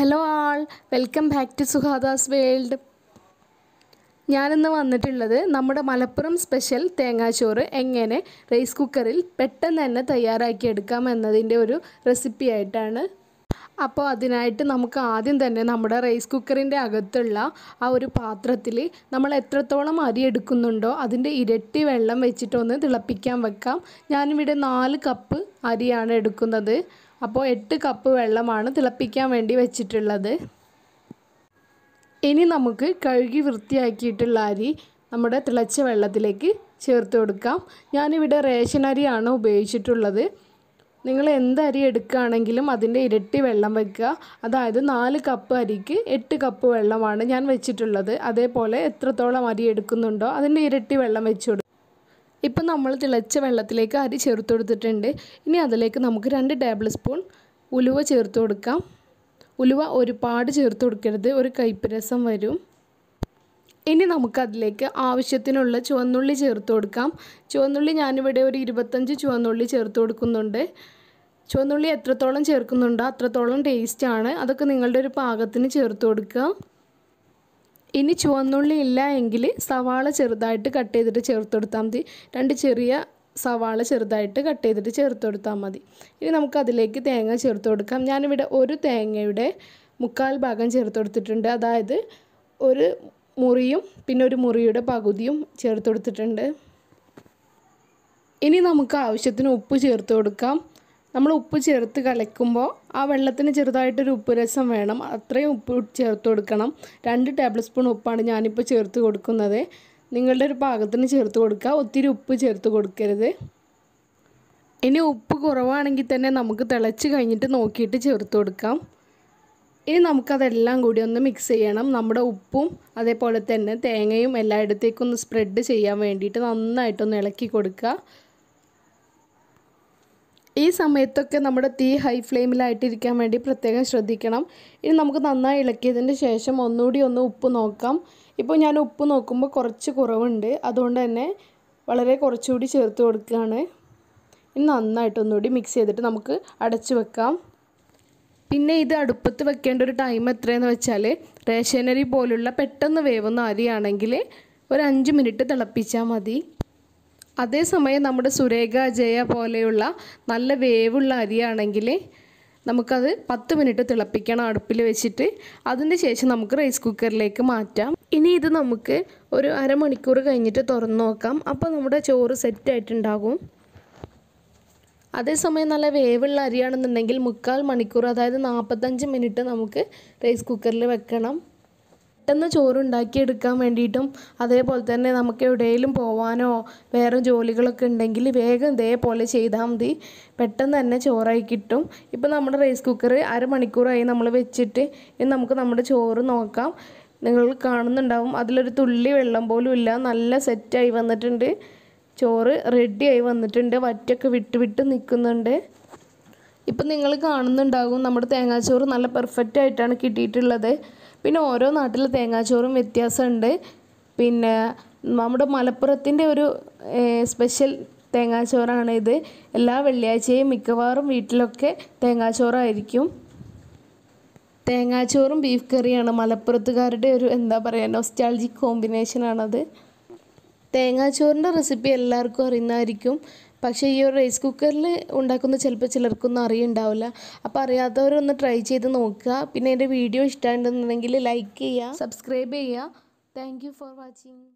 hello all welcome back to Suhadas world ഞാനിന്ന് വന്നിട്ടുള്ളത് നമ്മുടെ മലപ്പുറം സ്പെഷ്യൽ തേങ്ങാച്ചോറ് എങ്ങനെ റൈസ് കുക്കറിൽ പെട്ടെന്ന് തന്നെ തയ്യാറാക്കിയെടുക്കാം എന്നതിൻ്റെ ഒരു റെസിപ്പി ആയിട്ടാണ് അപ്പോൾ അതിനായിട്ട് നമുക്ക് ആദ്യം തന്നെ നമ്മുടെ റൈസ് കുക്കറിൻ്റെ അകത്തുള്ള ആ ഒരു പാത്രത്തിൽ നമ്മൾ എത്രത്തോളം അരി എടുക്കുന്നുണ്ടോ അതിൻ്റെ ഇരട്ടി വെള്ളം വെച്ചിട്ടൊന്ന് തിളപ്പിക്കാൻ വെക്കാം ഞാനിവിടെ നാല് കപ്പ് അരിയാണ് എടുക്കുന്നത് അപ്പോൾ എട്ട് കപ്പ് വെള്ളമാണ് തിളപ്പിക്കാൻ വേണ്ടി വെച്ചിട്ടുള്ളത് ഇനി നമുക്ക് കഴുകി വൃത്തിയാക്കിയിട്ടുള്ള അരി നമ്മുടെ തിളച്ച വെള്ളത്തിലേക്ക് ചേർത്ത് കൊടുക്കാം ഞാനിവിടെ റേഷൻ അരിയാണ് ഉപയോഗിച്ചിട്ടുള്ളത് നിങ്ങൾ എന്ത് അരി എടുക്കുകയാണെങ്കിലും അതിൻ്റെ ഇരട്ടി വെള്ളം വയ്ക്കുക അതായത് നാല് കപ്പ് അരിക്ക് എട്ട് കപ്പ് വെള്ളമാണ് ഞാൻ വെച്ചിട്ടുള്ളത് അതേപോലെ എത്രത്തോളം അരി എടുക്കുന്നുണ്ടോ അതിൻ്റെ ഇരട്ടി വെള്ളം വെച്ചു കൊടുക്കുക ഇപ്പം നമ്മൾ തിളച്ച വെള്ളത്തിലേക്ക് അരി ചേർത്ത് കൊടുത്തിട്ടുണ്ട് ഇനി അതിലേക്ക് നമുക്ക് രണ്ട് ടേബിൾ സ്പൂൺ ഉലുവ ചേർത്ത് കൊടുക്കാം ഉലുവ ഒരുപാട് ചേർത്ത് കൊടുക്കരുത് ഒരു കയ്പ്പ് രസം വരും ഇനി നമുക്കതിലേക്ക് ആവശ്യത്തിനുള്ള ചുവന്നുള്ളി ചേർത്ത് കൊടുക്കാം ചുവന്നുള്ളി ഞാനിവിടെ ഒരു ഇരുപത്തഞ്ച് ചുവന്നുള്ളി ചേർത്ത് കൊടുക്കുന്നുണ്ട് ചുവന്നുള്ളി എത്രത്തോളം ചേർക്കുന്നുണ്ടോ അത്രത്തോളം ടേസ്റ്റാണ് അതൊക്കെ നിങ്ങളുടെ ഒരു പാകത്തിന് ചേർത്ത് കൊടുക്കുക ഇനി ചുവന്നുള്ളി ഇല്ല എങ്കിൽ സവാള ചെറുതായിട്ട് കട്ട് ചെയ്തിട്ട് ചേർത്ത് കൊടുത്താൽ മതി രണ്ട് ചെറിയ സവാള ചെറുതായിട്ട് കട്ട് ചെയ്തിട്ട് ചേർത്ത് കൊടുത്താൽ മതി ഇനി നമുക്ക് അതിലേക്ക് തേങ്ങ ചേർത്ത് കൊടുക്കാം ഞാനിവിടെ ഒരു തേങ്ങയുടെ മുക്കാൽ ഭാഗം ചേർത്ത് കൊടുത്തിട്ടുണ്ട് അതായത് ഒരു മുറിയും പിന്നെ ഒരു മുറിയുടെ പകുതിയും ചേർത്ത് കൊടുത്തിട്ടുണ്ട് ഇനി നമുക്ക് ആവശ്യത്തിന് ഉപ്പ് ചേർത്ത് കൊടുക്കാം നമ്മൾ ഉപ്പ് ചേർത്ത് കലക്കുമ്പോൾ ആ വെള്ളത്തിന് ചെറുതായിട്ടൊരു ഉപ്പ് രസം വേണം അത്രയും ഉപ്പ് ചേർത്ത് കൊടുക്കണം രണ്ട് ടേബിൾ സ്പൂൺ ഉപ്പാണ് ഞാനിപ്പോൾ ചേർത്ത് കൊടുക്കുന്നത് നിങ്ങളുടെ ഒരു പാകത്തിന് ചേർത്ത് കൊടുക്കുക ഒത്തിരി ഉപ്പ് ചേർത്ത് കൊടുക്കരുത് ഇനി ഉപ്പ് കുറവാണെങ്കിൽ തന്നെ നമുക്ക് തിളച്ച് കഴിഞ്ഞിട്ട് നോക്കിയിട്ട് ചേർത്ത് കൊടുക്കാം ഇനി നമുക്കതെല്ലാം കൂടി ഒന്ന് മിക്സ് ചെയ്യണം നമ്മുടെ ഉപ്പും അതേപോലെ തന്നെ തേങ്ങയും എല്ലായിടത്തേക്കും ഒന്ന് സ്പ്രെഡ് ചെയ്യാൻ വേണ്ടിയിട്ട് നന്നായിട്ടൊന്ന് ഇളക്കി കൊടുക്കുക ഈ സമയത്തൊക്കെ നമ്മുടെ തീ ഹൈ ഫ്ലെയിമിലായിട്ടിരിക്കാൻ വേണ്ടി പ്രത്യേകം ശ്രദ്ധിക്കണം ഇനി നമുക്ക് നന്നായി ഇളക്കിയതിന് ശേഷം ഒന്നുകൂടി ഒന്ന് ഉപ്പ് നോക്കാം ഇപ്പോൾ ഞാൻ ഉപ്പ് നോക്കുമ്പോൾ കുറച്ച് കുറവുണ്ട് അതുകൊണ്ട് തന്നെ വളരെ കുറച്ചുകൂടി ചേർത്ത് കൊടുക്കുകയാണ് ഇനി നന്നായിട്ട് ഒന്നുകൂടി മിക്സ് ചെയ്തിട്ട് നമുക്ക് അടച്ചു വെക്കാം പിന്നെ ഇത് അടുപ്പത്ത് വെക്കേണ്ട ഒരു ടൈം എത്രയെന്ന് വെച്ചാൽ റേഷനറി പോലുള്ള പെട്ടെന്ന് വേവുന്ന അരിയാണെങ്കിൽ ഒരു അഞ്ച് മിനിറ്റ് തിളപ്പിച്ചാൽ മതി അതേസമയം നമ്മുടെ സുരേഖ ജയ പോലെയുള്ള നല്ല വേവുള്ള അരിയാണെങ്കിൽ നമുക്കത് പത്ത് മിനിറ്റ് തിളപ്പിക്കണം അടുപ്പിൽ വെച്ചിട്ട് അതിന് ശേഷം നമുക്ക് റൈസ് കുക്കറിലേക്ക് മാറ്റാം ഇനി ഇത് നമുക്ക് ഒരു അരമണിക്കൂർ കഴിഞ്ഞിട്ട് തുറന്നു നോക്കാം അപ്പോൾ നമ്മുടെ ചോറ് സെറ്റായിട്ടുണ്ടാകും അതേസമയം നല്ല വേവുള്ള അരിയാണെന്നുണ്ടെങ്കിൽ മുക്കാൽ മണിക്കൂർ അതായത് നാൽപ്പത്തഞ്ച് മിനിറ്റ് നമുക്ക് റൈസ് കുക്കറിൽ വെക്കണം പെട്ടെന്ന് ചോറുണ്ടാക്കിയെടുക്കാൻ വേണ്ടിയിട്ടും അതേപോലെ തന്നെ നമുക്ക് എവിടെയെങ്കിലും പോവാനോ വേറെ ജോലികളൊക്കെ ഉണ്ടെങ്കിൽ വേഗം ഇതേപോലെ ചെയ്താൽ മതി പെട്ടെന്ന് തന്നെ ചോറായി കിട്ടും ഇപ്പം നമ്മുടെ റൈസ് കുക്കർ അരമണിക്കൂറായി നമ്മൾ വെച്ചിട്ട് ഇനി നമുക്ക് നമ്മുടെ ചോറ് നോക്കാം നിങ്ങൾ കാണുന്നുണ്ടാവും അതിലൊരു തുള്ളി വെള്ളം പോലും ഇല്ല നല്ല സെറ്റായി വന്നിട്ടുണ്ട് ചോറ് റെഡിയായി വന്നിട്ടുണ്ട് വറ്റൊക്കെ വിട്ട് വിട്ട് നിൽക്കുന്നുണ്ട് ഇപ്പം നിങ്ങൾ കാണുന്നുണ്ടാകും നമ്മുടെ തേങ്ങാച്ചോറ് നല്ല പെർഫെക്റ്റ് ആയിട്ടാണ് കിട്ടിയിട്ടുള്ളത് പിന്നെ ഓരോ നാട്ടിൽ തേങ്ങാച്ചോറും വ്യത്യാസമുണ്ട് പിന്നെ നമ്മുടെ മലപ്പുറത്തിൻ്റെ ഒരു സ്പെഷ്യൽ തേങ്ങാച്ചോറാണ് ഇത് എല്ലാ വെള്ളിയാഴ്ചയും മിക്കവാറും വീട്ടിലൊക്കെ തേങ്ങാച്ചോറായിരിക്കും തേങ്ങാച്ചോറും ബീഫ് കറിയാണ് മലപ്പുറത്തുകാരുടെ ഒരു എന്താ പറയുക നൊസ്റ്റാൾജിക് കോമ്പിനേഷനാണത് തേങ്ങാച്ചോറിൻ്റെ റെസിപ്പി എല്ലാവർക്കും അറിയുന്നതായിരിക്കും പക്ഷേ ഈ ഒരു റൈസ് കുക്കറിൽ ഉണ്ടാക്കുന്ന ചിലപ്പോൾ ചിലർക്കൊന്നും അറിയുണ്ടാവില്ല അപ്പോൾ അറിയാത്തവരൊന്ന് ട്രൈ ചെയ്ത് നോക്കുക പിന്നെ എൻ്റെ വീഡിയോ ഇഷ്ടമായിട്ടുണ്ടെന്നുണ്ടെങ്കിൽ ലൈക്ക് ചെയ്യുക സബ്സ്ക്രൈബ് ചെയ്യുക താങ്ക് ഫോർ വാച്ചിങ്